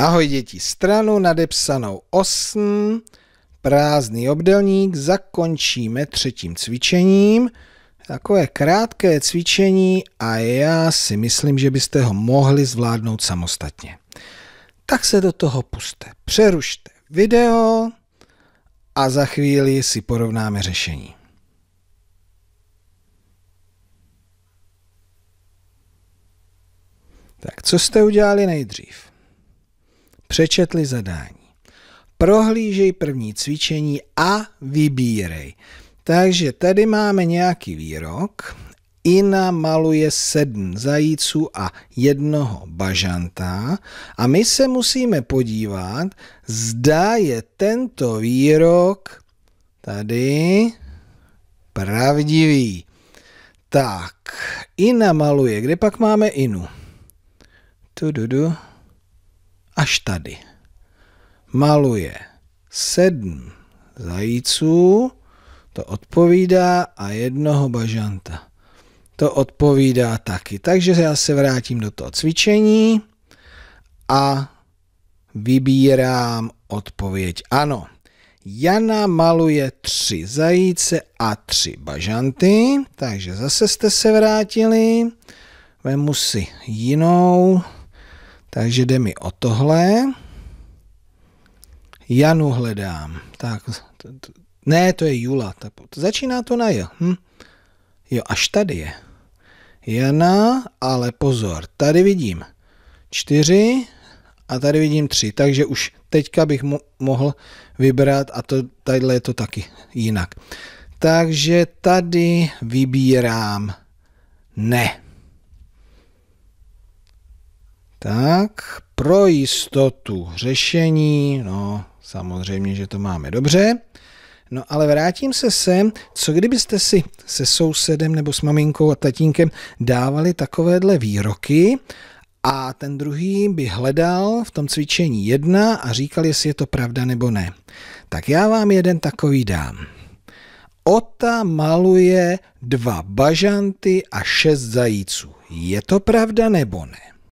Ahoj děti, stranu nadepsanou 8, prázdný obdelník, zakončíme třetím cvičením. Takové krátké cvičení a já si myslím, že byste ho mohli zvládnout samostatně. Tak se do toho puste, přerušte video a za chvíli si porovnáme řešení. Tak co jste udělali nejdřív? Přečetli zadání. Prohlížej první cvičení a vybírej. Takže tady máme nějaký výrok. Ina maluje sedm zajíců a jednoho bažanta a my se musíme podívat, zda je tento výrok tady pravdivý. Tak, Ina maluje. Kde pak máme Inu? Tu tu až tady. Maluje sedm zajíců, to odpovídá, a jednoho bažanta. To odpovídá taky. Takže já se vrátím do toho cvičení a vybírám odpověď ano. Jana maluje tři zajíce a tři bažanty, takže zase jste se vrátili. Vemu si jinou takže jde mi o tohle. Janu hledám. Tak, to, to, ne, to je Jula. Tak, začíná to na J. Hm. Jo, až tady je. Jana, ale pozor, tady vidím čtyři a tady vidím tři, takže už teďka bych mu, mohl vybrat a to, tadyhle je to taky jinak. Takže tady vybírám ne. Tak, pro jistotu řešení, no samozřejmě, že to máme dobře. No ale vrátím se sem, co kdybyste si se sousedem nebo s maminkou a tatínkem dávali takovéhle výroky a ten druhý by hledal v tom cvičení jedna a říkal, jestli je to pravda nebo ne. Tak já vám jeden takový dám. Ota maluje dva bažanty a šest zajíců. Je to pravda nebo ne?